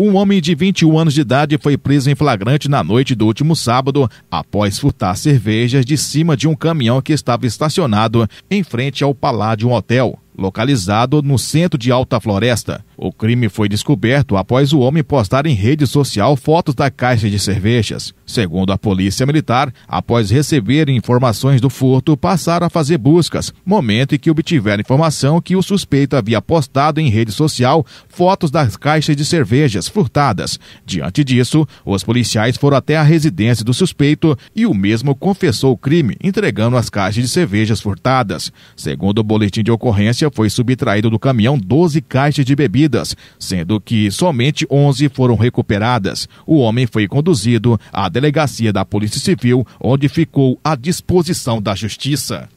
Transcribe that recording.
Um homem de 21 anos de idade foi preso em flagrante na noite do último sábado após furtar cervejas de cima de um caminhão que estava estacionado em frente ao Paládio hotel, localizado no centro de Alta Floresta. O crime foi descoberto após o homem postar em rede social fotos da caixa de cervejas. Segundo a Polícia Militar, após receber informações do furto, passaram a fazer buscas, momento em que obtiveram informação que o suspeito havia postado em rede social fotos das caixas de cervejas furtadas. Diante disso, os policiais foram até a residência do suspeito e o mesmo confessou o crime, entregando as caixas de cervejas furtadas. Segundo o boletim de ocorrência, foi subtraído do caminhão 12 caixas de bebida sendo que somente 11 foram recuperadas. O homem foi conduzido à delegacia da Polícia Civil, onde ficou à disposição da Justiça.